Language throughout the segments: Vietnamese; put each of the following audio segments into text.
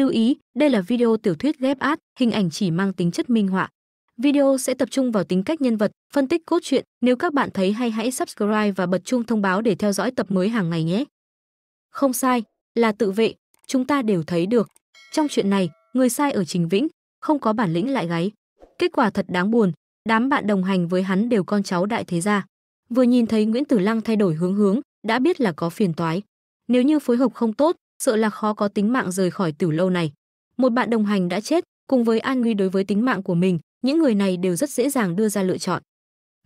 Lưu ý, đây là video tiểu thuyết ghép át, hình ảnh chỉ mang tính chất minh họa. Video sẽ tập trung vào tính cách nhân vật, phân tích cốt truyện. Nếu các bạn thấy hay hãy subscribe và bật chuông thông báo để theo dõi tập mới hàng ngày nhé. Không sai, là tự vệ, chúng ta đều thấy được. Trong chuyện này, người sai ở Trình Vĩnh, không có bản lĩnh lại gáy. Kết quả thật đáng buồn, đám bạn đồng hành với hắn đều con cháu đại thế gia. Vừa nhìn thấy Nguyễn Tử Lăng thay đổi hướng hướng, đã biết là có phiền toái. Nếu như phối hợp không tốt, sợ là khó có tính mạng rời khỏi tử lâu này. Một bạn đồng hành đã chết, cùng với an nguy đối với tính mạng của mình, những người này đều rất dễ dàng đưa ra lựa chọn.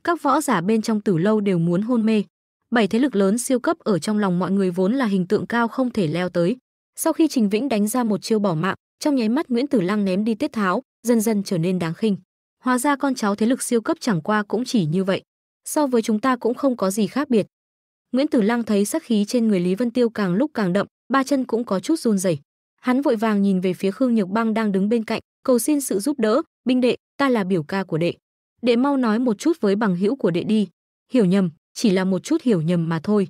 Các võ giả bên trong tử lâu đều muốn hôn mê. Bảy thế lực lớn siêu cấp ở trong lòng mọi người vốn là hình tượng cao không thể leo tới. Sau khi Trình Vĩnh đánh ra một chiêu bỏ mạng, trong nháy mắt Nguyễn Tử Lăng ném đi tiết tháo, dần dần trở nên đáng khinh. Hóa ra con cháu thế lực siêu cấp chẳng qua cũng chỉ như vậy, so với chúng ta cũng không có gì khác biệt. Nguyễn Tử Lăng thấy sắc khí trên người Lý Vân Tiêu càng lúc càng đậm, ba chân cũng có chút run rẩy. Hắn vội vàng nhìn về phía Khương Nhược Băng đang đứng bên cạnh, cầu xin sự giúp đỡ, "Binh đệ, ta là biểu ca của đệ. Đệ mau nói một chút với bằng hữu của đệ đi." Hiểu nhầm, chỉ là một chút hiểu nhầm mà thôi.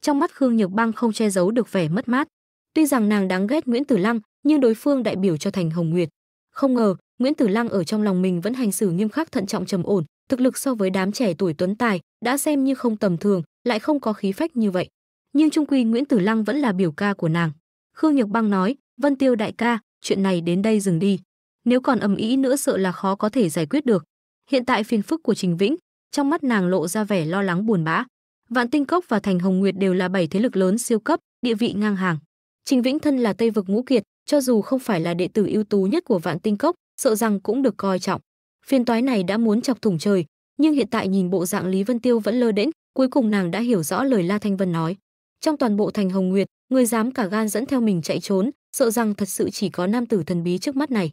Trong mắt Khương Nhược Băng không che giấu được vẻ mất mát. Tuy rằng nàng đáng ghét Nguyễn Tử Lăng, nhưng đối phương đại biểu cho thành Hồng Nguyệt. Không ngờ, Nguyễn Tử Lăng ở trong lòng mình vẫn hành xử nghiêm khắc thận trọng trầm ổn, thực lực so với đám trẻ tuổi tuấn tài đã xem như không tầm thường, lại không có khí phách như vậy nhưng trung quy Nguyễn Tử Lăng vẫn là biểu ca của nàng. Khương Nhược Băng nói, "Vân Tiêu đại ca, chuyện này đến đây dừng đi. Nếu còn ầm ĩ nữa sợ là khó có thể giải quyết được." Hiện tại phiền phức của Trình Vĩnh, trong mắt nàng lộ ra vẻ lo lắng buồn bã. Vạn Tinh Cốc và Thành Hồng Nguyệt đều là bảy thế lực lớn siêu cấp, địa vị ngang hàng. Trình Vĩnh thân là Tây vực ngũ kiệt, cho dù không phải là đệ tử ưu tú nhất của Vạn Tinh Cốc, sợ rằng cũng được coi trọng. Phiên toái này đã muốn chọc thủng trời, nhưng hiện tại nhìn bộ dạng Lý Vân Tiêu vẫn lơ đễnh, cuối cùng nàng đã hiểu rõ lời La Thanh Vân nói trong toàn bộ thành hồng nguyệt người dám cả gan dẫn theo mình chạy trốn sợ rằng thật sự chỉ có nam tử thần bí trước mắt này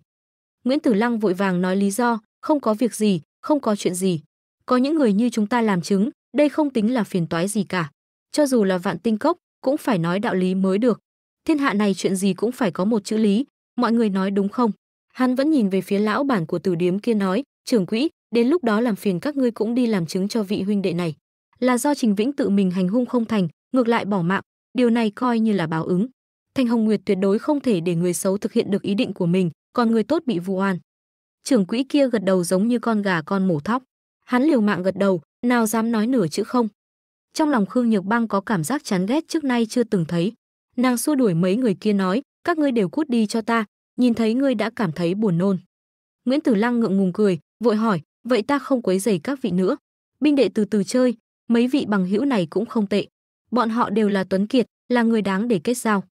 nguyễn tử lăng vội vàng nói lý do không có việc gì không có chuyện gì có những người như chúng ta làm chứng đây không tính là phiền toái gì cả cho dù là vạn tinh cốc cũng phải nói đạo lý mới được thiên hạ này chuyện gì cũng phải có một chữ lý mọi người nói đúng không hắn vẫn nhìn về phía lão bản của tử điếm kia nói trưởng quỹ đến lúc đó làm phiền các ngươi cũng đi làm chứng cho vị huynh đệ này là do trình vĩnh tự mình hành hung không thành ngược lại bỏ mạng, điều này coi như là báo ứng. Thanh Hồng Nguyệt tuyệt đối không thể để người xấu thực hiện được ý định của mình, còn người tốt bị vu oan. Trưởng quỹ kia gật đầu giống như con gà con mổ thóc. Hắn liều mạng gật đầu, nào dám nói nửa chữ không. Trong lòng Khương Nhược Băng có cảm giác chán ghét trước nay chưa từng thấy. Nàng xua đuổi mấy người kia nói, các ngươi đều cút đi cho ta, nhìn thấy ngươi đã cảm thấy buồn nôn. Nguyễn Tử Lăng ngượng ngùng cười, vội hỏi, vậy ta không quấy rầy các vị nữa. Binh đệ từ từ chơi, mấy vị bằng hữu này cũng không tệ bọn họ đều là Tuấn Kiệt, là người đáng để kết giao.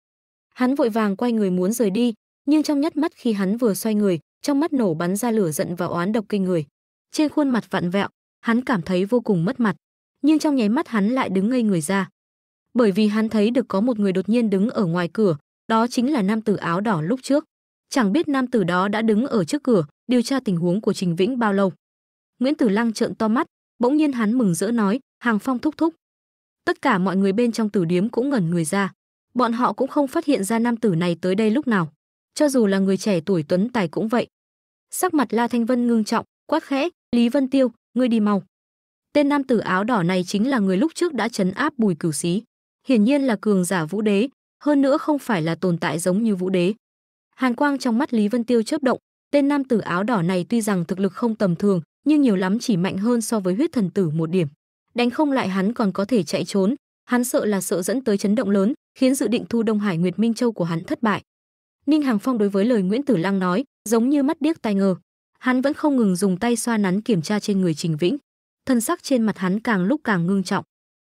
Hắn vội vàng quay người muốn rời đi, nhưng trong nhất mắt khi hắn vừa xoay người, trong mắt nổ bắn ra lửa giận và oán độc kinh người. Trên khuôn mặt vặn vẹo, hắn cảm thấy vô cùng mất mặt, nhưng trong nháy mắt hắn lại đứng ngây người ra. Bởi vì hắn thấy được có một người đột nhiên đứng ở ngoài cửa, đó chính là nam tử áo đỏ lúc trước. Chẳng biết nam tử đó đã đứng ở trước cửa, điều tra tình huống của Trình Vĩnh bao lâu. Nguyễn Tử Lăng trợn to mắt, bỗng nhiên hắn mừng rỡ nói, "Hàng Phong thúc thúc, tất cả mọi người bên trong tử điếm cũng ngẩn người ra bọn họ cũng không phát hiện ra nam tử này tới đây lúc nào cho dù là người trẻ tuổi tuấn tài cũng vậy sắc mặt la thanh vân ngưng trọng quát khẽ lý vân tiêu ngươi đi mau tên nam tử áo đỏ này chính là người lúc trước đã chấn áp bùi cửu xí hiển nhiên là cường giả vũ đế hơn nữa không phải là tồn tại giống như vũ đế hàn quang trong mắt lý vân tiêu chớp động tên nam tử áo đỏ này tuy rằng thực lực không tầm thường nhưng nhiều lắm chỉ mạnh hơn so với huyết thần tử một điểm đánh không lại hắn còn có thể chạy trốn hắn sợ là sợ dẫn tới chấn động lớn khiến dự định thu đông hải nguyệt minh châu của hắn thất bại ninh hàng phong đối với lời nguyễn tử lăng nói giống như mắt điếc tai ngờ hắn vẫn không ngừng dùng tay xoa nắn kiểm tra trên người trình vĩnh thân sắc trên mặt hắn càng lúc càng ngưng trọng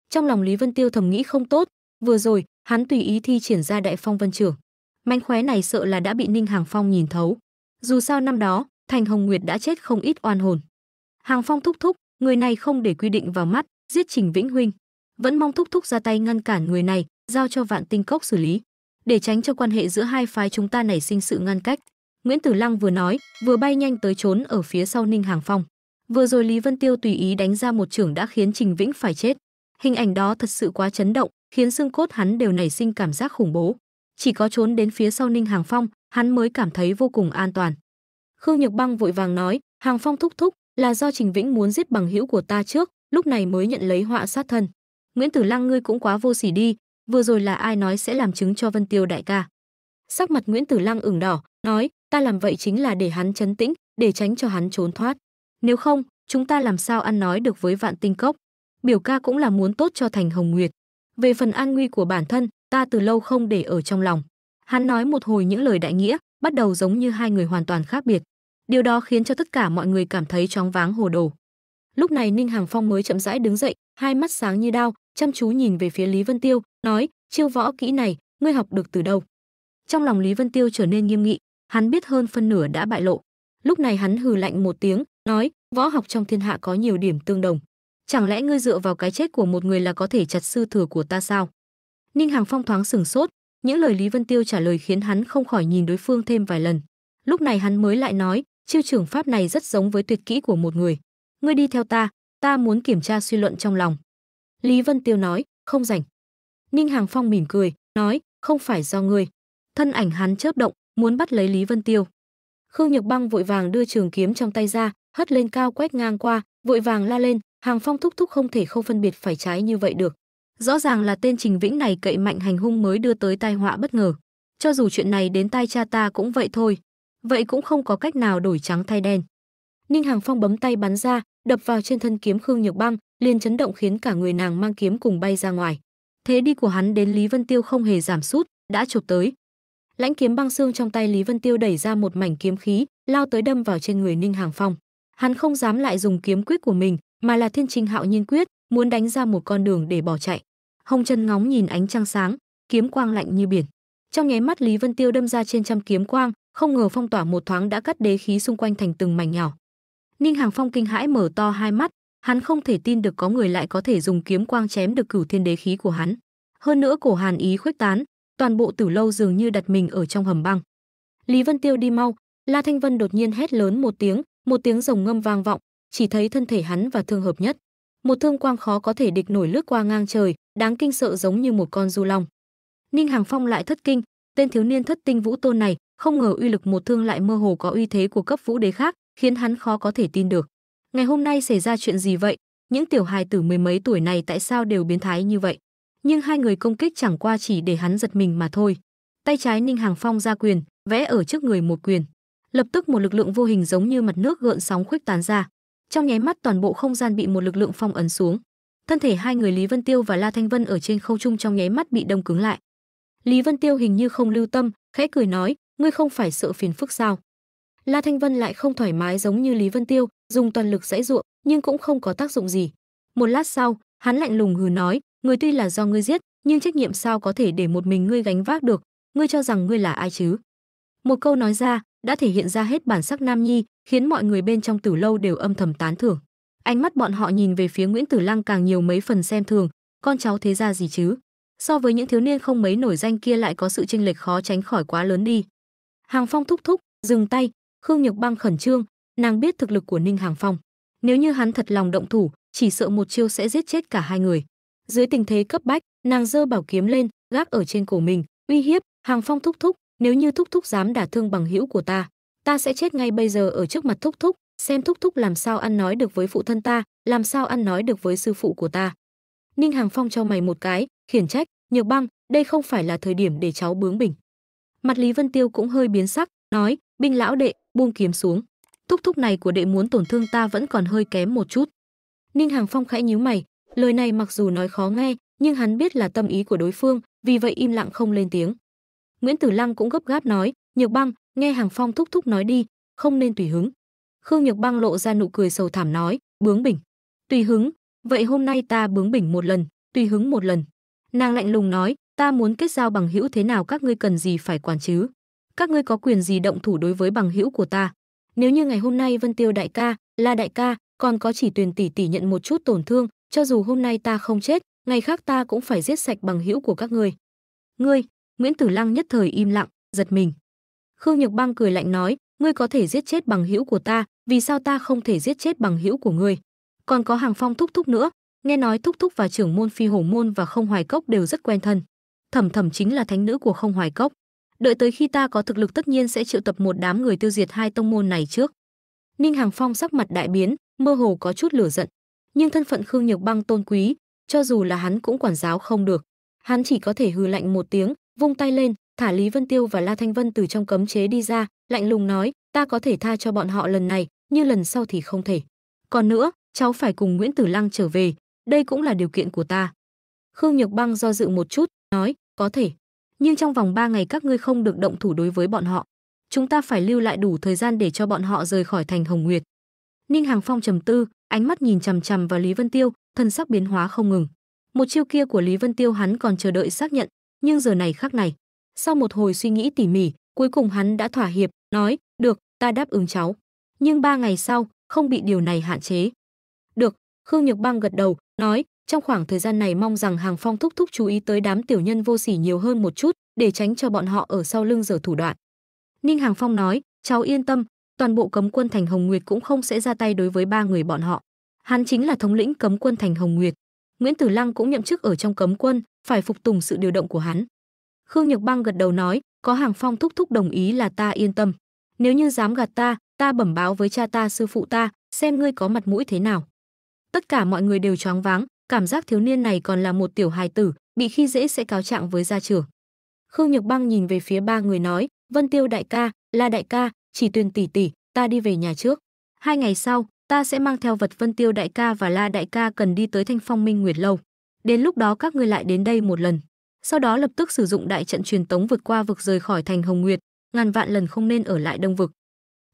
trong lòng lý vân tiêu thầm nghĩ không tốt vừa rồi hắn tùy ý thi triển ra đại phong vân trưởng manh khóe này sợ là đã bị ninh hàng phong nhìn thấu dù sao năm đó thành hồng nguyệt đã chết không ít oan hồn hàng phong thúc thúc người này không để quy định vào mắt giết trình vĩnh huynh vẫn mong thúc thúc ra tay ngăn cản người này giao cho vạn tinh cốc xử lý để tránh cho quan hệ giữa hai phái chúng ta nảy sinh sự ngăn cách nguyễn tử lăng vừa nói vừa bay nhanh tới trốn ở phía sau ninh hàng phong vừa rồi lý vân tiêu tùy ý đánh ra một trưởng đã khiến trình vĩnh phải chết hình ảnh đó thật sự quá chấn động khiến xương cốt hắn đều nảy sinh cảm giác khủng bố chỉ có trốn đến phía sau ninh hàng phong hắn mới cảm thấy vô cùng an toàn khương nhược băng vội vàng nói hàng phong thúc thúc là do Trình Vĩnh muốn giết bằng hữu của ta trước, lúc này mới nhận lấy họa sát thân. Nguyễn Tử Lăng ngươi cũng quá vô sỉ đi, vừa rồi là ai nói sẽ làm chứng cho Vân Tiêu đại ca. Sắc mặt Nguyễn Tử Lăng ửng đỏ, nói, ta làm vậy chính là để hắn chấn tĩnh, để tránh cho hắn trốn thoát. Nếu không, chúng ta làm sao ăn nói được với vạn tinh cốc. Biểu ca cũng là muốn tốt cho thành Hồng Nguyệt. Về phần an nguy của bản thân, ta từ lâu không để ở trong lòng. Hắn nói một hồi những lời đại nghĩa, bắt đầu giống như hai người hoàn toàn khác biệt. Điều đó khiến cho tất cả mọi người cảm thấy chóng váng hồ đồ. Lúc này Ninh Hàng Phong mới chậm rãi đứng dậy, hai mắt sáng như đao, chăm chú nhìn về phía Lý Vân Tiêu, nói: "Chiêu võ kỹ này, ngươi học được từ đâu?" Trong lòng Lý Vân Tiêu trở nên nghiêm nghị, hắn biết hơn phân nửa đã bại lộ. Lúc này hắn hừ lạnh một tiếng, nói: "Võ học trong thiên hạ có nhiều điểm tương đồng. Chẳng lẽ ngươi dựa vào cái chết của một người là có thể chặt sư thừa của ta sao?" Ninh Hàng Phong thoáng sừng sốt, những lời Lý Vân Tiêu trả lời khiến hắn không khỏi nhìn đối phương thêm vài lần. Lúc này hắn mới lại nói, Chiêu trưởng pháp này rất giống với tuyệt kỹ của một người. Ngươi đi theo ta, ta muốn kiểm tra suy luận trong lòng. Lý Vân Tiêu nói, không rảnh. Ninh Hàng Phong mỉm cười, nói, không phải do ngươi. Thân ảnh hắn chớp động, muốn bắt lấy Lý Vân Tiêu. Khương Nhược Băng vội vàng đưa trường kiếm trong tay ra, hất lên cao quét ngang qua, vội vàng la lên, Hàng Phong thúc thúc không thể không phân biệt phải trái như vậy được. Rõ ràng là tên Trình Vĩnh này cậy mạnh hành hung mới đưa tới tai họa bất ngờ. Cho dù chuyện này đến tai cha ta cũng vậy thôi, vậy cũng không có cách nào đổi trắng thay đen. Ninh Hàng Phong bấm tay bắn ra, đập vào trên thân kiếm Khương Nhược Băng, liền chấn động khiến cả người nàng mang kiếm cùng bay ra ngoài. Thế đi của hắn đến Lý Vân Tiêu không hề giảm sút, đã chụp tới. Lãnh kiếm băng xương trong tay Lý Vân Tiêu đẩy ra một mảnh kiếm khí, lao tới đâm vào trên người Ninh Hàng Phong. Hắn không dám lại dùng kiếm quyết của mình, mà là Thiên Trình Hạo Nhiên quyết, muốn đánh ra một con đường để bỏ chạy. Hồng chân ngóng nhìn ánh trăng sáng, kiếm quang lạnh như biển. Trong nháy mắt Lý Vân Tiêu đâm ra trên trăm kiếm quang, không ngờ phong tỏa một thoáng đã cắt đế khí xung quanh thành từng mảnh nhỏ. Ninh Hàng Phong kinh hãi mở to hai mắt, hắn không thể tin được có người lại có thể dùng kiếm quang chém được cửu thiên đế khí của hắn. Hơn nữa cổ hàn ý khuếch tán, toàn bộ tử lâu dường như đặt mình ở trong hầm băng. Lý Vân Tiêu đi mau, La Thanh Vân đột nhiên hét lớn một tiếng, một tiếng rồng ngâm vang vọng, chỉ thấy thân thể hắn và thương hợp nhất. Một thương quang khó có thể địch nổi lướt qua ngang trời, đáng kinh sợ giống như một con du long. Ninh Hàng Phong lại thất kinh, tên thiếu niên thất tinh vũ tôn này không ngờ uy lực một thương lại mơ hồ có uy thế của cấp vũ đế khác, khiến hắn khó có thể tin được. Ngày hôm nay xảy ra chuyện gì vậy? Những tiểu hài tử mười mấy tuổi này tại sao đều biến thái như vậy? Nhưng hai người công kích chẳng qua chỉ để hắn giật mình mà thôi. Tay trái Ninh Hàng Phong ra quyền, vẽ ở trước người một quyền. Lập tức một lực lượng vô hình giống như mặt nước gợn sóng khuếch tán ra. Trong nháy mắt toàn bộ không gian bị một lực lượng phong ấn xuống. Thân thể hai người Lý Vân Tiêu và La Thanh Vân ở trên không trung trong nháy mắt bị đông cứng lại. Lý Vân Tiêu hình như không lưu tâm, khẽ cười nói, ngươi không phải sợ phiền phức sao? La Thanh Vân lại không thoải mái giống như Lý Vân Tiêu, dùng toàn lực dãy dụa, nhưng cũng không có tác dụng gì. Một lát sau, hắn lạnh lùng hừ nói, người tuy là do ngươi giết, nhưng trách nhiệm sao có thể để một mình ngươi gánh vác được, ngươi cho rằng ngươi là ai chứ? Một câu nói ra, đã thể hiện ra hết bản sắc nam nhi, khiến mọi người bên trong tử lâu đều âm thầm tán thưởng. Ánh mắt bọn họ nhìn về phía Nguyễn Tử Lăng càng nhiều mấy phần xem thường, con cháu thế ra gì chứ? So với những thiếu niên không mấy nổi danh kia lại có sự chênh lệch khó tránh khỏi quá lớn đi. Hàng Phong thúc thúc, dừng tay, Khương Nhược Băng khẩn trương, nàng biết thực lực của Ninh Hàng Phong. Nếu như hắn thật lòng động thủ, chỉ sợ một chiêu sẽ giết chết cả hai người. Dưới tình thế cấp bách, nàng giơ bảo kiếm lên, gác ở trên cổ mình, uy hiếp, Hàng Phong thúc thúc, nếu như thúc thúc dám đả thương bằng hữu của ta, ta sẽ chết ngay bây giờ ở trước mặt thúc thúc, xem thúc thúc làm sao ăn nói được với phụ thân ta, làm sao ăn nói được với sư phụ của ta. Ninh Hàng Phong cho mày một cái, khiển trách, Nhược Băng, đây không phải là thời điểm để cháu bướng bỉnh. Mặt Lý Vân Tiêu cũng hơi biến sắc, nói, binh lão đệ, buông kiếm xuống. Thúc thúc này của đệ muốn tổn thương ta vẫn còn hơi kém một chút. Ninh Hàng Phong khẽ nhíu mày, lời này mặc dù nói khó nghe, nhưng hắn biết là tâm ý của đối phương, vì vậy im lặng không lên tiếng. Nguyễn Tử Lăng cũng gấp gáp nói, Nhược Băng, nghe Hàng Phong thúc thúc nói đi, không nên tùy hứng. Khương Nhược Băng lộ ra nụ cười sầu thảm nói, bướng bỉnh. Tùy hứng, vậy hôm nay ta bướng bỉnh một lần, tùy hứng một lần. Nàng lạnh lùng nói, ta muốn kết giao bằng hữu thế nào các ngươi cần gì phải quản chứ? Các ngươi có quyền gì động thủ đối với bằng hữu của ta? Nếu như ngày hôm nay Vân Tiêu đại ca, La đại ca, còn có chỉ Tuyền tỷ tỷ nhận một chút tổn thương, cho dù hôm nay ta không chết, ngày khác ta cũng phải giết sạch bằng hữu của các ngươi." "Ngươi?" Nguyễn Tử Lăng nhất thời im lặng, giật mình. Khương Nhược Bang cười lạnh nói, "Ngươi có thể giết chết bằng hữu của ta, vì sao ta không thể giết chết bằng hữu của ngươi?" Còn có Hàng Phong thúc thúc nữa, nghe nói thúc thúc và trưởng môn Phi Hổ môn và Không Hoài Cốc đều rất quen thân thẩm thẩm chính là thánh nữ của không hoài cốc đợi tới khi ta có thực lực tất nhiên sẽ triệu tập một đám người tiêu diệt hai tông môn này trước ninh hàng phong sắc mặt đại biến mơ hồ có chút lửa giận nhưng thân phận khương nhược băng tôn quý cho dù là hắn cũng quản giáo không được hắn chỉ có thể hừ lạnh một tiếng vung tay lên thả lý vân tiêu và la thanh vân từ trong cấm chế đi ra lạnh lùng nói ta có thể tha cho bọn họ lần này nhưng lần sau thì không thể còn nữa cháu phải cùng nguyễn tử lăng trở về đây cũng là điều kiện của ta khương nhược băng do dự một chút nói có thể, nhưng trong vòng 3 ngày các ngươi không được động thủ đối với bọn họ. Chúng ta phải lưu lại đủ thời gian để cho bọn họ rời khỏi thành Hồng Nguyệt. Ninh Hàng Phong trầm tư, ánh mắt nhìn chằm chằm vào Lý Vân Tiêu, thân sắc biến hóa không ngừng. Một chiêu kia của Lý Vân Tiêu hắn còn chờ đợi xác nhận, nhưng giờ này khác này. Sau một hồi suy nghĩ tỉ mỉ, cuối cùng hắn đã thỏa hiệp, nói, được, ta đáp ứng cháu. Nhưng ba ngày sau, không bị điều này hạn chế. Được, Khương Nhược Bang gật đầu, nói, trong khoảng thời gian này mong rằng Hàng Phong thúc thúc chú ý tới đám tiểu nhân vô sỉ nhiều hơn một chút, để tránh cho bọn họ ở sau lưng giở thủ đoạn. Ninh Hàng Phong nói, cháu yên tâm, toàn bộ cấm quân thành Hồng Nguyệt cũng không sẽ ra tay đối với ba người bọn họ. Hắn chính là thống lĩnh cấm quân thành Hồng Nguyệt. Nguyễn Tử Lăng cũng nhậm chức ở trong cấm quân, phải phục tùng sự điều động của hắn. Khương Nhược Bang gật đầu nói, có Hàng Phong thúc thúc đồng ý là ta yên tâm. Nếu như dám gạt ta, ta bẩm báo với cha ta sư phụ ta, xem ngươi có mặt mũi thế nào. Tất cả mọi người đều choáng váng, cảm giác thiếu niên này còn là một tiểu hài tử, bị khi dễ sẽ cáo trạng với gia trưởng. Khương Nhược Băng nhìn về phía ba người nói, Vân Tiêu đại ca, La đại ca, chỉ tuyên tỷ tỷ, ta đi về nhà trước. Hai ngày sau, ta sẽ mang theo vật Vân Tiêu đại ca và La đại ca cần đi tới Thanh Phong Minh Nguyệt Lâu. Đến lúc đó các người lại đến đây một lần. Sau đó lập tức sử dụng đại trận truyền tống vượt qua vực rời khỏi thành Hồng Nguyệt, ngàn vạn lần không nên ở lại Đông vực.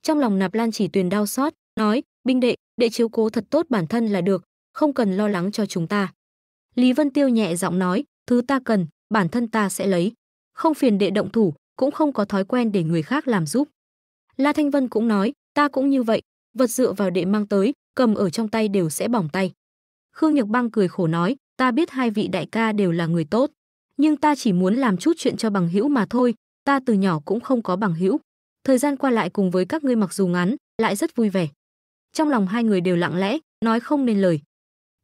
Trong lòng Nạp Lan chỉ tuyền đau xót, nói, binh đệ, đệ chiếu cố thật tốt bản thân là được, không cần lo lắng cho chúng ta. Lý Vân Tiêu nhẹ giọng nói, thứ ta cần, bản thân ta sẽ lấy. Không phiền đệ động thủ, cũng không có thói quen để người khác làm giúp. La Thanh Vân cũng nói, ta cũng như vậy, vật dựa vào đệ mang tới, cầm ở trong tay đều sẽ bỏng tay. Khương Nhược Băng cười khổ nói, ta biết hai vị đại ca đều là người tốt, nhưng ta chỉ muốn làm chút chuyện cho bằng hữu mà thôi, ta từ nhỏ cũng không có bằng hữu. Thời gian qua lại cùng với các ngươi mặc dù ngắn, lại rất vui vẻ. Trong lòng hai người đều lặng lẽ, nói không nên lời,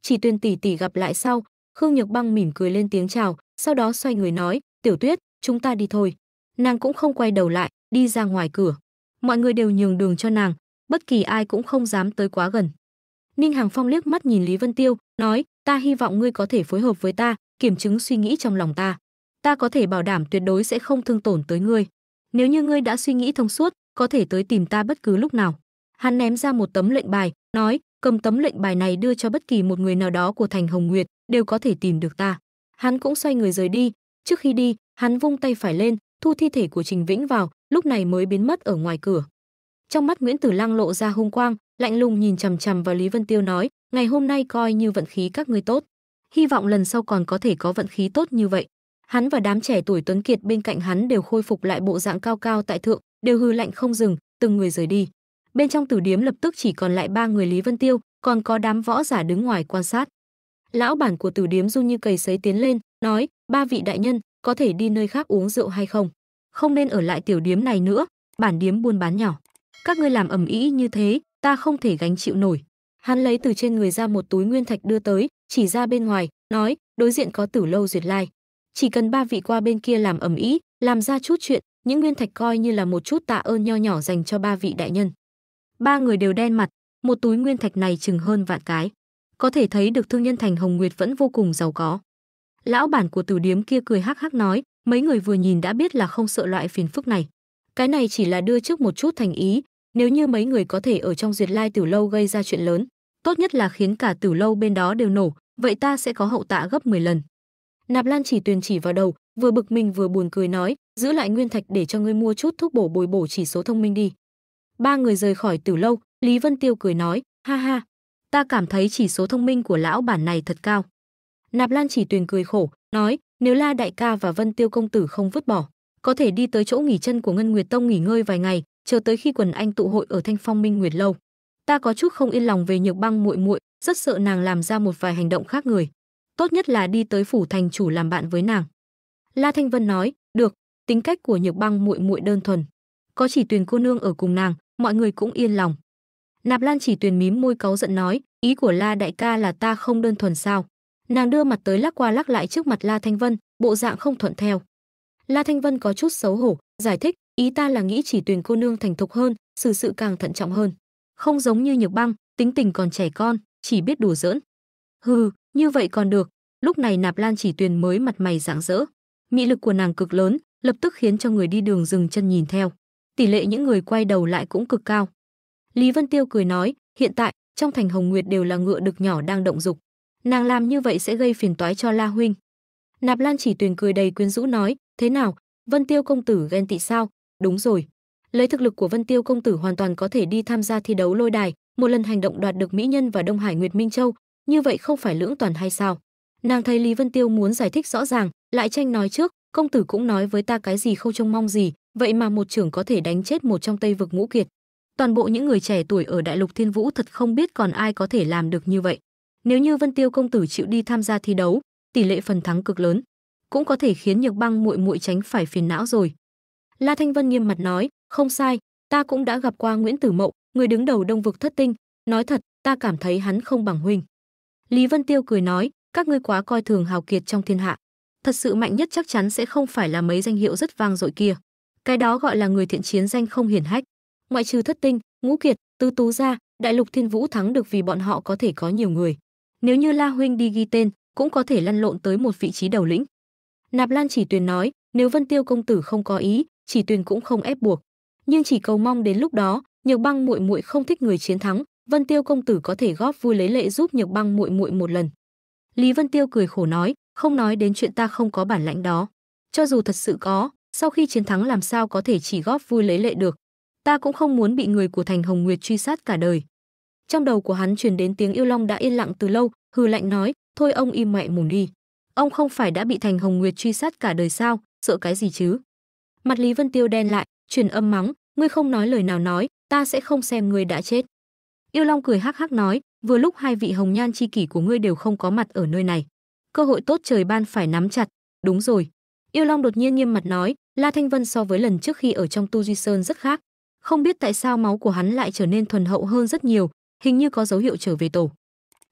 chỉ tuyên tỷ tỷ gặp lại sau khương nhược băng mỉm cười lên tiếng chào sau đó xoay người nói tiểu tuyết chúng ta đi thôi nàng cũng không quay đầu lại đi ra ngoài cửa mọi người đều nhường đường cho nàng bất kỳ ai cũng không dám tới quá gần ninh hàng phong liếc mắt nhìn lý vân tiêu nói ta hy vọng ngươi có thể phối hợp với ta kiểm chứng suy nghĩ trong lòng ta ta có thể bảo đảm tuyệt đối sẽ không thương tổn tới ngươi nếu như ngươi đã suy nghĩ thông suốt có thể tới tìm ta bất cứ lúc nào hắn ném ra một tấm lệnh bài nói cầm tấm lệnh bài này đưa cho bất kỳ một người nào đó của thành Hồng Nguyệt đều có thể tìm được ta. Hắn cũng xoay người rời đi, trước khi đi, hắn vung tay phải lên, thu thi thể của Trình Vĩnh vào, lúc này mới biến mất ở ngoài cửa. Trong mắt Nguyễn Tử Lăng lộ ra hung quang, lạnh lùng nhìn chằm chằm vào Lý Vân Tiêu nói, ngày hôm nay coi như vận khí các ngươi tốt, hy vọng lần sau còn có thể có vận khí tốt như vậy. Hắn và đám trẻ tuổi tuấn kiệt bên cạnh hắn đều khôi phục lại bộ dạng cao cao tại thượng, đều hư lạnh không dừng, từng người rời đi bên trong tử điếm lập tức chỉ còn lại ba người Lý Vân Tiêu, còn có đám võ giả đứng ngoài quan sát. Lão bản của tử điếm du như cầy sấy tiến lên, nói, ba vị đại nhân, có thể đi nơi khác uống rượu hay không? Không nên ở lại tiểu điếm này nữa, bản điếm buôn bán nhỏ. Các ngươi làm ầm ĩ như thế, ta không thể gánh chịu nổi. Hắn lấy từ trên người ra một túi nguyên thạch đưa tới, chỉ ra bên ngoài, nói, đối diện có tử lâu duyệt lai. Chỉ cần ba vị qua bên kia làm ầm ĩ, làm ra chút chuyện, những nguyên thạch coi như là một chút tạ ơn nho nhỏ dành cho ba vị đại nhân ba người đều đen mặt, một túi nguyên thạch này chừng hơn vạn cái. Có thể thấy được thương nhân thành Hồng Nguyệt vẫn vô cùng giàu có. Lão bản của tử điếm kia cười hắc hắc nói, mấy người vừa nhìn đã biết là không sợ loại phiền phức này. Cái này chỉ là đưa trước một chút thành ý, nếu như mấy người có thể ở trong duyệt lai Tử lâu gây ra chuyện lớn, tốt nhất là khiến cả Tử lâu bên đó đều nổ, vậy ta sẽ có hậu tạ gấp 10 lần. Nạp Lan chỉ tuyền chỉ vào đầu, vừa bực mình vừa buồn cười nói, giữ lại nguyên thạch để cho ngươi mua chút thuốc bổ bồi bổ chỉ số thông minh đi. Ba người rời khỏi từ lâu, Lý Vân Tiêu cười nói, ha ha, ta cảm thấy chỉ số thông minh của lão bản này thật cao. Nạp Lan chỉ tuyền cười khổ, nói, nếu La Đại ca và Vân Tiêu công tử không vứt bỏ, có thể đi tới chỗ nghỉ chân của Ngân Nguyệt Tông nghỉ ngơi vài ngày, chờ tới khi quần anh tụ hội ở Thanh Phong Minh Nguyệt lâu. Ta có chút không yên lòng về Nhược Băng muội muội, rất sợ nàng làm ra một vài hành động khác người. Tốt nhất là đi tới phủ thành chủ làm bạn với nàng. La Thanh Vân nói, được, tính cách của Nhược Băng muội muội đơn thuần, có chỉ Tuyền cô nương ở cùng nàng, mọi người cũng yên lòng. Nạp Lan chỉ tuyền mím môi cáu giận nói, ý của La đại ca là ta không đơn thuần sao? Nàng đưa mặt tới lắc qua lắc lại trước mặt La Thanh Vân, bộ dạng không thuận theo. La Thanh Vân có chút xấu hổ, giải thích, ý ta là nghĩ chỉ tuyền cô nương thành thục hơn, xử sự càng thận trọng hơn. Không giống như Nhược Băng, tính tình còn trẻ con, chỉ biết đùa giỡn. Hừ, như vậy còn được. Lúc này Nạp Lan chỉ tuyền mới mặt mày rạng rỡ. Mị lực của nàng cực lớn, lập tức khiến cho người đi đường dừng chân nhìn theo tỷ lệ những người quay đầu lại cũng cực cao. Lý Vân Tiêu cười nói, hiện tại, trong thành Hồng Nguyệt đều là ngựa đực nhỏ đang động dục. Nàng làm như vậy sẽ gây phiền toái cho La Huynh. Nạp Lan chỉ tuyền cười đầy quyến rũ nói, thế nào, Vân Tiêu công tử ghen tị sao? Đúng rồi. Lấy thực lực của Vân Tiêu công tử hoàn toàn có thể đi tham gia thi đấu lôi đài, một lần hành động đoạt được mỹ nhân và Đông Hải Nguyệt Minh Châu, như vậy không phải lưỡng toàn hay sao? Nàng thấy Lý Vân Tiêu muốn giải thích rõ ràng, lại tranh nói trước, công tử cũng nói với ta cái gì không trông mong gì, Vậy mà một trưởng có thể đánh chết một trong Tây vực ngũ kiệt. Toàn bộ những người trẻ tuổi ở Đại Lục Thiên Vũ thật không biết còn ai có thể làm được như vậy. Nếu như Vân Tiêu công tử chịu đi tham gia thi đấu, tỷ lệ phần thắng cực lớn, cũng có thể khiến Nhược Băng muội muội tránh phải phiền não rồi. La Thanh Vân nghiêm mặt nói, không sai, ta cũng đã gặp qua Nguyễn Tử Mậu, người đứng đầu Đông vực thất tinh, nói thật, ta cảm thấy hắn không bằng huynh. Lý Vân Tiêu cười nói, các ngươi quá coi thường hào kiệt trong thiên hạ. Thật sự mạnh nhất chắc chắn sẽ không phải là mấy danh hiệu rất vang dội kia cái đó gọi là người thiện chiến danh không hiển hách ngoại trừ thất tinh ngũ kiệt tứ tú ra đại lục thiên vũ thắng được vì bọn họ có thể có nhiều người nếu như la huynh đi ghi tên cũng có thể lăn lộn tới một vị trí đầu lĩnh nạp lan chỉ tuyền nói nếu vân tiêu công tử không có ý chỉ tuyền cũng không ép buộc nhưng chỉ cầu mong đến lúc đó nhược băng muội muội không thích người chiến thắng vân tiêu công tử có thể góp vui lấy lệ giúp nhược băng muội muội một lần lý vân tiêu cười khổ nói không nói đến chuyện ta không có bản lãnh đó cho dù thật sự có sau khi chiến thắng làm sao có thể chỉ góp vui lấy lệ được. Ta cũng không muốn bị người của Thành Hồng Nguyệt truy sát cả đời. Trong đầu của hắn truyền đến tiếng yêu long đã yên lặng từ lâu, hừ lạnh nói, thôi ông im mẹ mồm đi. Ông không phải đã bị Thành Hồng Nguyệt truy sát cả đời sao, sợ cái gì chứ? Mặt Lý Vân Tiêu đen lại, truyền âm mắng, ngươi không nói lời nào nói, ta sẽ không xem ngươi đã chết. Yêu Long cười hắc hắc nói, vừa lúc hai vị hồng nhan chi kỷ của ngươi đều không có mặt ở nơi này. Cơ hội tốt trời ban phải nắm chặt, đúng rồi, Yêu Long đột nhiên nghiêm mặt nói, La Thanh Vân so với lần trước khi ở trong Tu Duy Sơn rất khác, không biết tại sao máu của hắn lại trở nên thuần hậu hơn rất nhiều, hình như có dấu hiệu trở về tổ.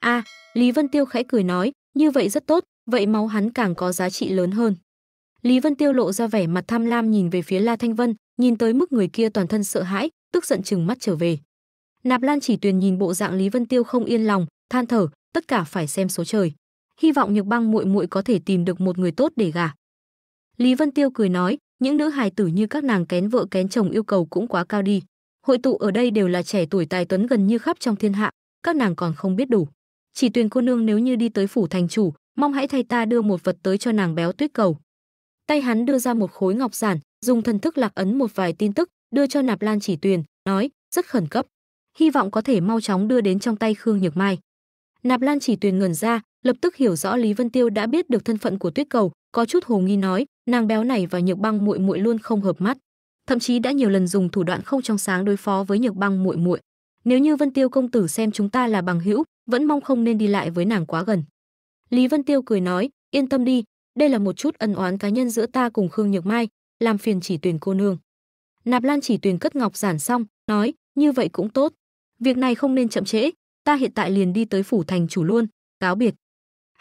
A, à, Lý Vân Tiêu khẽ cười nói, như vậy rất tốt, vậy máu hắn càng có giá trị lớn hơn. Lý Vân Tiêu lộ ra vẻ mặt tham lam nhìn về phía La Thanh Vân, nhìn tới mức người kia toàn thân sợ hãi, tức giận chừng mắt trở về. Nạp Lan Chỉ Tuyền nhìn bộ dạng Lý Vân Tiêu không yên lòng, than thở, tất cả phải xem số trời. Hy vọng Nhược Băng muội muội có thể tìm được một người tốt để gả. Lý Vân Tiêu cười nói, những nữ hài tử như các nàng kén vợ kén chồng yêu cầu cũng quá cao đi. Hội tụ ở đây đều là trẻ tuổi tài tuấn gần như khắp trong thiên hạ, các nàng còn không biết đủ. Chỉ tuyền cô nương nếu như đi tới phủ thành chủ, mong hãy thay ta đưa một vật tới cho nàng béo tuyết cầu. Tay hắn đưa ra một khối ngọc giản, dùng thần thức lạc ấn một vài tin tức, đưa cho Nạp Lan Chỉ Tuyền, nói, rất khẩn cấp, hy vọng có thể mau chóng đưa đến trong tay Khương Nhược Mai. Nạp Lan Chỉ Tuyền ngẩn ra, lập tức hiểu rõ Lý Vân Tiêu đã biết được thân phận của Tuyết Cầu, có chút hồ nghi nói nàng béo này và nhược băng muội muội luôn không hợp mắt thậm chí đã nhiều lần dùng thủ đoạn không trong sáng đối phó với nhược băng muội muội nếu như vân tiêu công tử xem chúng ta là bằng hữu vẫn mong không nên đi lại với nàng quá gần lý vân tiêu cười nói yên tâm đi đây là một chút ân oán cá nhân giữa ta cùng khương nhược mai làm phiền chỉ tuyển cô nương nạp lan chỉ tuyển cất ngọc giản xong nói như vậy cũng tốt việc này không nên chậm trễ ta hiện tại liền đi tới phủ thành chủ luôn cáo biệt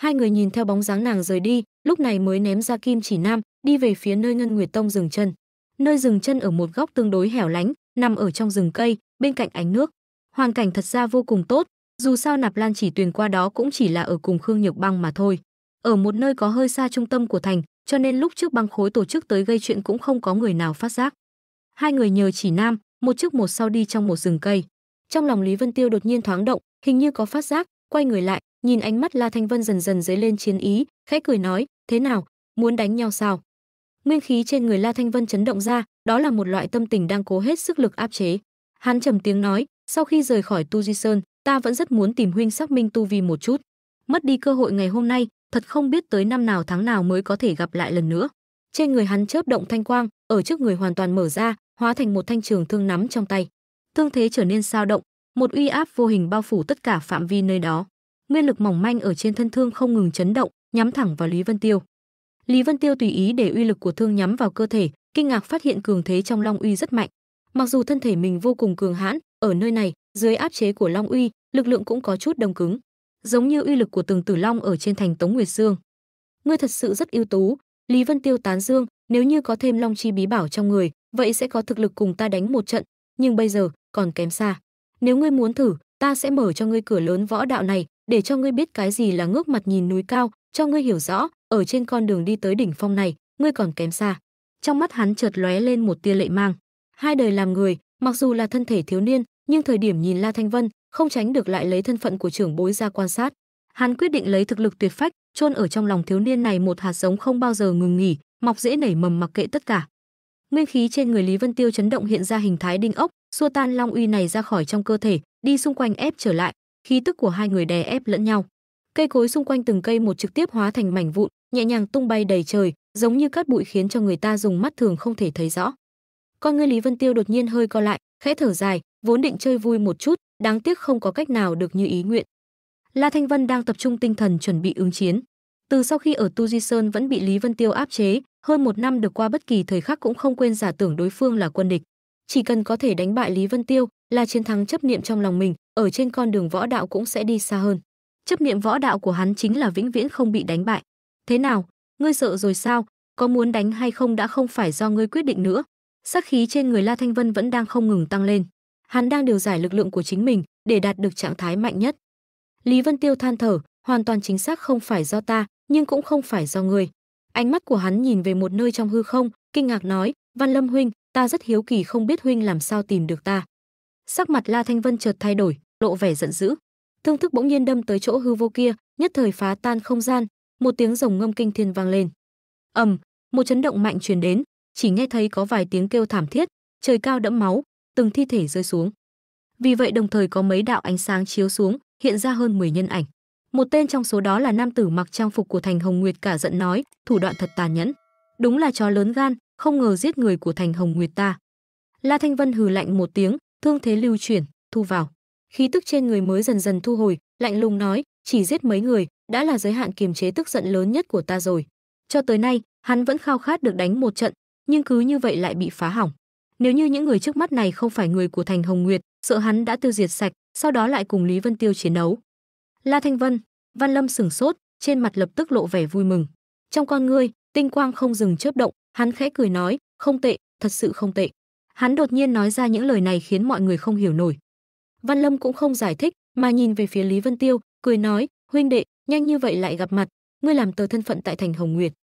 hai người nhìn theo bóng dáng nàng rời đi lúc này mới ném ra kim chỉ nam đi về phía nơi ngân nguyệt tông dừng chân nơi dừng chân ở một góc tương đối hẻo lánh nằm ở trong rừng cây bên cạnh ánh nước hoàn cảnh thật ra vô cùng tốt dù sao nạp lan chỉ tuyền qua đó cũng chỉ là ở cùng khương nhược băng mà thôi ở một nơi có hơi xa trung tâm của thành cho nên lúc trước băng khối tổ chức tới gây chuyện cũng không có người nào phát giác hai người nhờ chỉ nam một trước một sau đi trong một rừng cây trong lòng lý vân tiêu đột nhiên thoáng động hình như có phát giác quay người lại nhìn ánh mắt la thanh vân dần dần dấy lên chiến ý khẽ cười nói thế nào muốn đánh nhau sao nguyên khí trên người la thanh vân chấn động ra đó là một loại tâm tình đang cố hết sức lực áp chế hắn trầm tiếng nói sau khi rời khỏi tu di sơn ta vẫn rất muốn tìm huynh xác minh tu vi một chút mất đi cơ hội ngày hôm nay thật không biết tới năm nào tháng nào mới có thể gặp lại lần nữa trên người hắn chớp động thanh quang ở trước người hoàn toàn mở ra hóa thành một thanh trường thương nắm trong tay thương thế trở nên sao động một uy áp vô hình bao phủ tất cả phạm vi nơi đó nguyên lực mỏng manh ở trên thân thương không ngừng chấn động, nhắm thẳng vào Lý Vân Tiêu. Lý Vân Tiêu tùy ý để uy lực của thương nhắm vào cơ thể, kinh ngạc phát hiện cường thế trong Long Uy rất mạnh. Mặc dù thân thể mình vô cùng cường hãn, ở nơi này, dưới áp chế của Long Uy, lực lượng cũng có chút đông cứng, giống như uy lực của từng Tử Long ở trên thành Tống Nguyệt Dương. Ngươi thật sự rất ưu tú, Lý Vân Tiêu tán dương, nếu như có thêm Long chi bí bảo trong người, vậy sẽ có thực lực cùng ta đánh một trận, nhưng bây giờ còn kém xa. Nếu ngươi muốn thử, ta sẽ mở cho ngươi cửa lớn võ đạo này, để cho ngươi biết cái gì là ngước mặt nhìn núi cao, cho ngươi hiểu rõ, ở trên con đường đi tới đỉnh phong này, ngươi còn kém xa. Trong mắt hắn chợt lóe lên một tia lệ mang. Hai đời làm người, mặc dù là thân thể thiếu niên, nhưng thời điểm nhìn La Thanh Vân, không tránh được lại lấy thân phận của trưởng bối ra quan sát. Hắn quyết định lấy thực lực tuyệt phách, chôn ở trong lòng thiếu niên này một hạt giống không bao giờ ngừng nghỉ, mọc dễ nảy mầm mặc kệ tất cả. Nguyên khí trên người Lý Vân Tiêu chấn động hiện ra hình thái đinh ốc, xua tan long uy này ra khỏi trong cơ thể, đi xung quanh ép trở lại, khí tức của hai người đè ép lẫn nhau. Cây cối xung quanh từng cây một trực tiếp hóa thành mảnh vụn, nhẹ nhàng tung bay đầy trời, giống như cát bụi khiến cho người ta dùng mắt thường không thể thấy rõ. Con ngươi Lý Vân Tiêu đột nhiên hơi co lại, khẽ thở dài, vốn định chơi vui một chút, đáng tiếc không có cách nào được như ý nguyện. La Thanh Vân đang tập trung tinh thần chuẩn bị ứng chiến. Từ sau khi ở Tu Di Sơn vẫn bị Lý Vân Tiêu áp chế, hơn một năm được qua bất kỳ thời khắc cũng không quên giả tưởng đối phương là quân địch. Chỉ cần có thể đánh bại Lý Vân Tiêu là chiến thắng chấp niệm trong lòng mình, ở trên con đường võ đạo cũng sẽ đi xa hơn. Chấp niệm võ đạo của hắn chính là vĩnh viễn không bị đánh bại. Thế nào, ngươi sợ rồi sao? Có muốn đánh hay không đã không phải do ngươi quyết định nữa. Sắc khí trên người La Thanh Vân vẫn đang không ngừng tăng lên. Hắn đang điều giải lực lượng của chính mình để đạt được trạng thái mạnh nhất. Lý Vân Tiêu than thở, hoàn toàn chính xác không phải do ta, nhưng cũng không phải do ngươi. Ánh mắt của hắn nhìn về một nơi trong hư không, kinh ngạc nói, Văn Lâm Huynh, ta rất hiếu kỳ không biết Huynh làm sao tìm được ta sắc mặt La Thanh Vân chợt thay đổi, lộ vẻ giận dữ. Thương thức bỗng nhiên đâm tới chỗ hư vô kia, nhất thời phá tan không gian, một tiếng rồng ngâm kinh thiên vang lên. Ầm, một chấn động mạnh truyền đến, chỉ nghe thấy có vài tiếng kêu thảm thiết, trời cao đẫm máu, từng thi thể rơi xuống. Vì vậy đồng thời có mấy đạo ánh sáng chiếu xuống, hiện ra hơn 10 nhân ảnh. Một tên trong số đó là nam tử mặc trang phục của Thành Hồng Nguyệt cả giận nói, thủ đoạn thật tàn nhẫn. Đúng là chó lớn gan, không ngờ giết người của Thành Hồng Nguyệt ta. La Thanh Vân hừ lạnh một tiếng, thương thế lưu chuyển, thu vào. Khí tức trên người mới dần dần thu hồi, lạnh lùng nói, chỉ giết mấy người, đã là giới hạn kiềm chế tức giận lớn nhất của ta rồi. Cho tới nay, hắn vẫn khao khát được đánh một trận, nhưng cứ như vậy lại bị phá hỏng. Nếu như những người trước mắt này không phải người của Thành Hồng Nguyệt, sợ hắn đã tiêu diệt sạch, sau đó lại cùng Lý Vân Tiêu chiến đấu. La Thanh Vân, Văn Lâm sửng sốt, trên mặt lập tức lộ vẻ vui mừng. Trong con ngươi, tinh quang không dừng chớp động, hắn khẽ cười nói, không tệ, thật sự không tệ. Hắn đột nhiên nói ra những lời này khiến mọi người không hiểu nổi. Văn Lâm cũng không giải thích, mà nhìn về phía Lý Vân Tiêu, cười nói, huynh đệ, nhanh như vậy lại gặp mặt, ngươi làm tờ thân phận tại thành Hồng Nguyệt.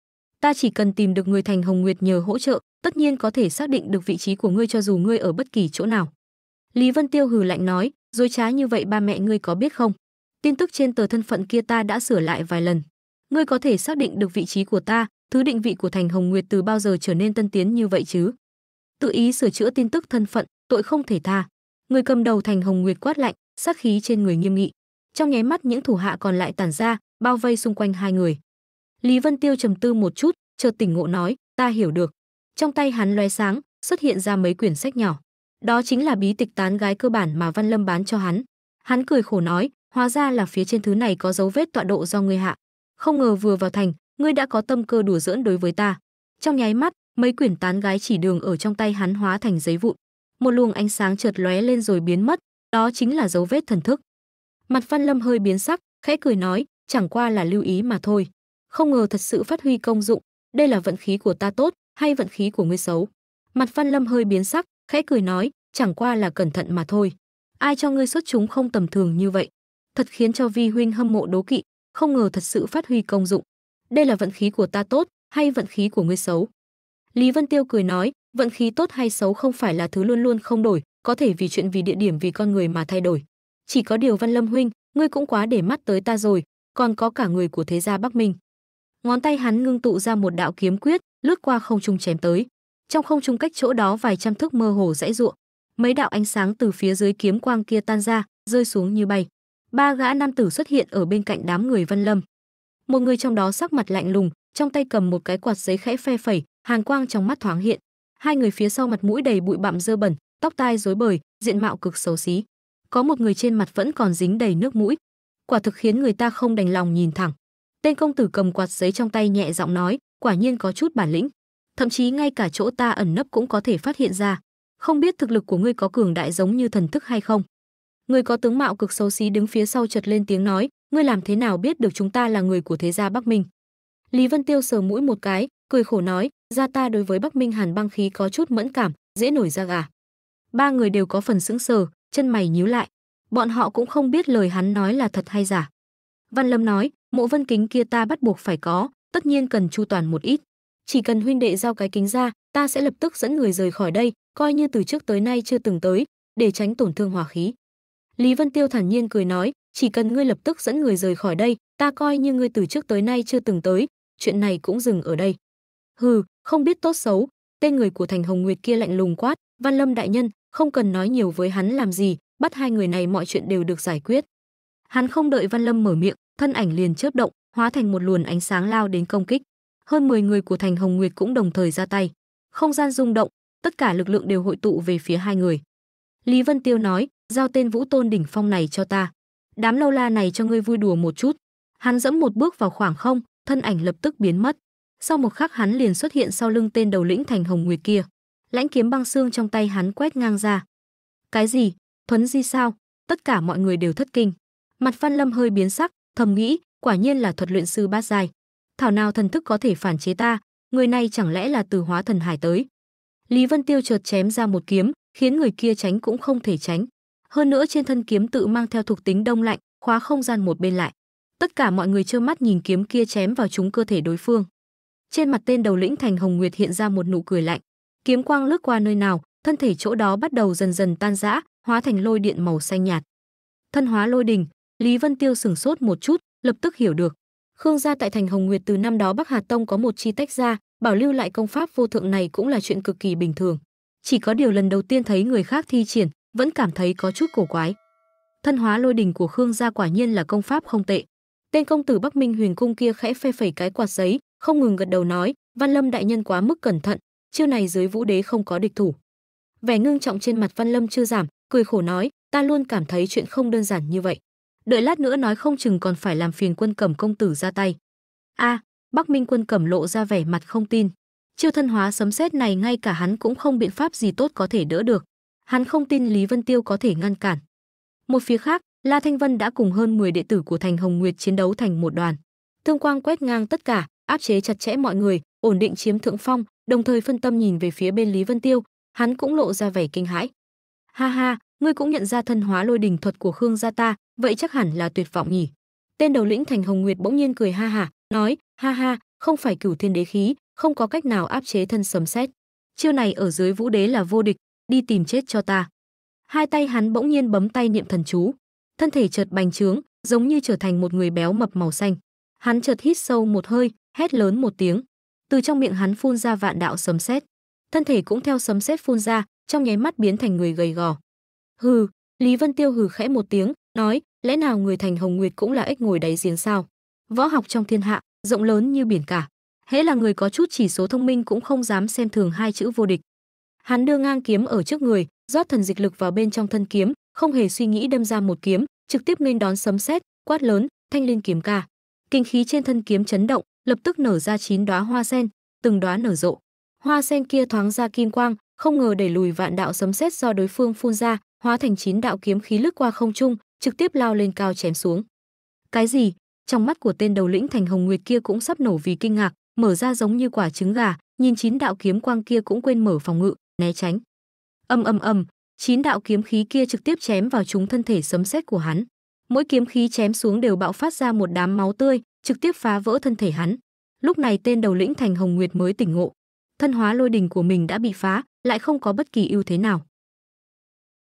Ta chỉ cần tìm được người thành Hồng Nguyệt nhờ hỗ trợ, tất nhiên có thể xác định được vị trí của ngươi cho dù ngươi ở bất kỳ chỗ nào. Lý Vân Tiêu hừ lạnh nói, dối trá như vậy ba mẹ ngươi có biết không? Tin tức trên tờ thân phận kia ta đã sửa lại vài lần. Ngươi có thể xác định được vị trí của ta, thứ định vị của thành Hồng Nguyệt từ bao giờ trở nên tân tiến như vậy chứ? tự ý sửa chữa tin tức thân phận, tội không thể tha. Người cầm đầu Thành Hồng Nguyệt quát lạnh, sát khí trên người nghiêm nghị. Trong nháy mắt những thủ hạ còn lại tản ra, bao vây xung quanh hai người. Lý Vân Tiêu trầm tư một chút, chợt tỉnh ngộ nói, ta hiểu được. Trong tay hắn lóe sáng, xuất hiện ra mấy quyển sách nhỏ. Đó chính là bí tịch tán gái cơ bản mà Văn Lâm bán cho hắn. Hắn cười khổ nói, hóa ra là phía trên thứ này có dấu vết tọa độ do ngươi hạ. Không ngờ vừa vào thành, ngươi đã có tâm cơ đùa giỡn đối với ta. Trong nháy mắt, mấy quyển tán gái chỉ đường ở trong tay hắn hóa thành giấy vụn. Một luồng ánh sáng chợt lóe lên rồi biến mất, đó chính là dấu vết thần thức. Mặt Văn Lâm hơi biến sắc, khẽ cười nói, chẳng qua là lưu ý mà thôi. Không ngờ thật sự phát huy công dụng, đây là vận khí của ta tốt hay vận khí của ngươi xấu. Mặt Văn Lâm hơi biến sắc, khẽ cười nói, chẳng qua là cẩn thận mà thôi. Ai cho ngươi xuất chúng không tầm thường như vậy? Thật khiến cho vi huynh hâm mộ đố kỵ, không ngờ thật sự phát huy công dụng. Đây là vận khí của ta tốt hay vận khí của ngươi xấu? Lý Vân Tiêu cười nói, vận khí tốt hay xấu không phải là thứ luôn luôn không đổi, có thể vì chuyện vì địa điểm vì con người mà thay đổi. Chỉ có điều Văn Lâm huynh, ngươi cũng quá để mắt tới ta rồi, còn có cả người của thế gia Bắc Minh. Ngón tay hắn ngưng tụ ra một đạo kiếm quyết, lướt qua không trung chém tới. Trong không trung cách chỗ đó vài trăm thước mơ hồ dãy ruộng, mấy đạo ánh sáng từ phía dưới kiếm quang kia tan ra, rơi xuống như bay. Ba gã nam tử xuất hiện ở bên cạnh đám người Văn Lâm. Một người trong đó sắc mặt lạnh lùng, trong tay cầm một cái quạt giấy khẽ phe phẩy, Hàn quang trong mắt thoáng hiện, hai người phía sau mặt mũi đầy bụi bặm dơ bẩn, tóc tai rối bời, diện mạo cực xấu xí. Có một người trên mặt vẫn còn dính đầy nước mũi, quả thực khiến người ta không đành lòng nhìn thẳng. Tên công tử cầm quạt giấy trong tay nhẹ giọng nói, quả nhiên có chút bản lĩnh, thậm chí ngay cả chỗ ta ẩn nấp cũng có thể phát hiện ra, không biết thực lực của ngươi có cường đại giống như thần thức hay không. Người có tướng mạo cực xấu xí đứng phía sau chật lên tiếng nói, ngươi làm thế nào biết được chúng ta là người của thế gia Bắc Minh? Lý Vân Tiêu sờ mũi một cái, cười khổ nói, gia ta đối với Bắc Minh Hàn băng khí có chút mẫn cảm, dễ nổi ra gà. Ba người đều có phần sững sờ, chân mày nhíu lại. Bọn họ cũng không biết lời hắn nói là thật hay giả. Văn Lâm nói, mộ vân kính kia ta bắt buộc phải có, tất nhiên cần chu toàn một ít. Chỉ cần huynh đệ giao cái kính ra, ta sẽ lập tức dẫn người rời khỏi đây, coi như từ trước tới nay chưa từng tới, để tránh tổn thương hòa khí. Lý Vân Tiêu thản nhiên cười nói, chỉ cần ngươi lập tức dẫn người rời khỏi đây, ta coi như ngươi từ trước tới nay chưa từng tới, chuyện này cũng dừng ở đây. Hừ, không biết tốt xấu, tên người của Thành Hồng Nguyệt kia lạnh lùng quát, Văn Lâm đại nhân, không cần nói nhiều với hắn làm gì, bắt hai người này mọi chuyện đều được giải quyết. Hắn không đợi Văn Lâm mở miệng, thân ảnh liền chớp động, hóa thành một luồng ánh sáng lao đến công kích. Hơn 10 người của Thành Hồng Nguyệt cũng đồng thời ra tay. Không gian rung động, tất cả lực lượng đều hội tụ về phía hai người. Lý Vân Tiêu nói, giao tên Vũ Tôn đỉnh phong này cho ta. Đám lâu la này cho ngươi vui đùa một chút. Hắn dẫm một bước vào khoảng không, thân ảnh lập tức biến mất sau một khắc hắn liền xuất hiện sau lưng tên đầu lĩnh thành hồng nguyệt kia lãnh kiếm băng xương trong tay hắn quét ngang ra cái gì thuấn di sao tất cả mọi người đều thất kinh mặt phan lâm hơi biến sắc thầm nghĩ quả nhiên là thuật luyện sư bát dài. thảo nào thần thức có thể phản chế ta người này chẳng lẽ là từ hóa thần hải tới lý vân tiêu chợt chém ra một kiếm khiến người kia tránh cũng không thể tránh hơn nữa trên thân kiếm tự mang theo thuộc tính đông lạnh khóa không gian một bên lại tất cả mọi người trơ mắt nhìn kiếm kia chém vào chúng cơ thể đối phương trên mặt tên đầu lĩnh Thành Hồng Nguyệt hiện ra một nụ cười lạnh. Kiếm quang lướt qua nơi nào, thân thể chỗ đó bắt đầu dần dần tan rã, hóa thành lôi điện màu xanh nhạt. Thân hóa lôi đình, Lý Vân Tiêu sửng sốt một chút, lập tức hiểu được. Khương gia tại Thành Hồng Nguyệt từ năm đó Bắc Hà Tông có một chi tách ra, bảo lưu lại công pháp vô thượng này cũng là chuyện cực kỳ bình thường. Chỉ có điều lần đầu tiên thấy người khác thi triển, vẫn cảm thấy có chút cổ quái. Thân hóa lôi đình của Khương gia quả nhiên là công pháp không tệ. Tên công tử Bắc Minh Huyền cung kia khẽ phe phẩy cái quạt giấy, không ngừng gật đầu nói, Văn Lâm đại nhân quá mức cẩn thận, chiêu này dưới Vũ Đế không có địch thủ. Vẻ ngưng trọng trên mặt Văn Lâm chưa giảm, cười khổ nói, ta luôn cảm thấy chuyện không đơn giản như vậy. Đợi lát nữa nói không chừng còn phải làm phiền quân cẩm công tử ra tay. A, Bắc Minh quân cẩm lộ ra vẻ mặt không tin. Chiêu thân hóa sấm sét này ngay cả hắn cũng không biện pháp gì tốt có thể đỡ được. Hắn không tin Lý Vân Tiêu có thể ngăn cản. Một phía khác, La Thanh Vân đã cùng hơn 10 đệ tử của Thành Hồng Nguyệt chiến đấu thành một đoàn. Thương quang quét ngang tất cả, áp chế chặt chẽ mọi người, ổn định chiếm thượng phong, đồng thời phân tâm nhìn về phía bên Lý Vân Tiêu, hắn cũng lộ ra vẻ kinh hãi. Ha ha, ngươi cũng nhận ra thân hóa lôi đình thuật của Khương gia ta, vậy chắc hẳn là tuyệt vọng nhỉ. Tên đầu lĩnh Thành Hồng Nguyệt bỗng nhiên cười ha ha nói, ha ha, không phải cửu thiên đế khí, không có cách nào áp chế thân sấm sét. Chiêu này ở dưới vũ đế là vô địch, đi tìm chết cho ta. Hai tay hắn bỗng nhiên bấm tay niệm thần chú, thân thể chợt bành trướng, giống như trở thành một người béo mập màu xanh. Hắn chợt hít sâu một hơi, hét lớn một tiếng. Từ trong miệng hắn phun ra vạn đạo sấm sét, thân thể cũng theo sấm sét phun ra, trong nháy mắt biến thành người gầy gò. Hừ, Lý Vân Tiêu hừ khẽ một tiếng, nói, lẽ nào người thành Hồng Nguyệt cũng là ếch ngồi đáy giếng sao? Võ học trong thiên hạ, rộng lớn như biển cả, hễ là người có chút chỉ số thông minh cũng không dám xem thường hai chữ vô địch. Hắn đưa ngang kiếm ở trước người, rót thần dịch lực vào bên trong thân kiếm, không hề suy nghĩ đâm ra một kiếm, trực tiếp nên đón sấm sét, quát lớn, thanh liên kiếm ca kinh khí trên thân kiếm chấn động, lập tức nở ra chín đóa hoa sen, từng đóa nở rộ. Hoa sen kia thoáng ra kim quang, không ngờ đẩy lùi vạn đạo sấm sét do đối phương phun ra, hóa thành chín đạo kiếm khí lướt qua không trung, trực tiếp lao lên cao chém xuống. Cái gì? Trong mắt của tên đầu lĩnh Thành Hồng Nguyệt kia cũng sắp nổ vì kinh ngạc, mở ra giống như quả trứng gà, nhìn chín đạo kiếm quang kia cũng quên mở phòng ngự, né tránh. âm âm âm chín đạo kiếm khí kia trực tiếp chém vào chúng thân thể sấm sét của hắn mỗi kiếm khí chém xuống đều bạo phát ra một đám máu tươi, trực tiếp phá vỡ thân thể hắn. Lúc này tên đầu lĩnh Thành Hồng Nguyệt mới tỉnh ngộ, thân hóa lôi đình của mình đã bị phá, lại không có bất kỳ ưu thế nào.